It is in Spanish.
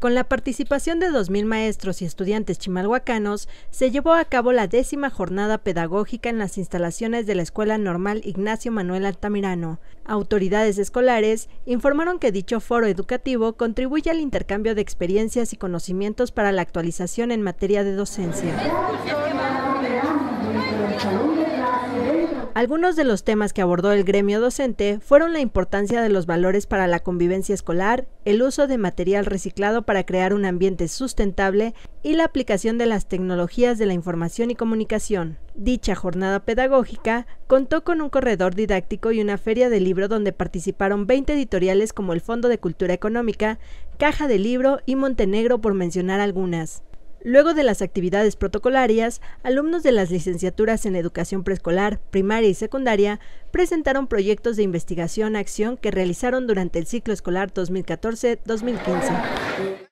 Con la participación de 2.000 maestros y estudiantes chimalhuacanos, se llevó a cabo la décima jornada pedagógica en las instalaciones de la Escuela Normal Ignacio Manuel Altamirano. Autoridades escolares informaron que dicho foro educativo contribuye al intercambio de experiencias y conocimientos para la actualización en materia de docencia. Algunos de los temas que abordó el gremio docente fueron la importancia de los valores para la convivencia escolar, el uso de material reciclado para crear un ambiente sustentable y la aplicación de las tecnologías de la información y comunicación. Dicha jornada pedagógica contó con un corredor didáctico y una feria de libro donde participaron 20 editoriales como el Fondo de Cultura Económica, Caja de Libro y Montenegro por mencionar algunas. Luego de las actividades protocolarias, alumnos de las licenciaturas en educación preescolar, primaria y secundaria presentaron proyectos de investigación-acción que realizaron durante el ciclo escolar 2014-2015.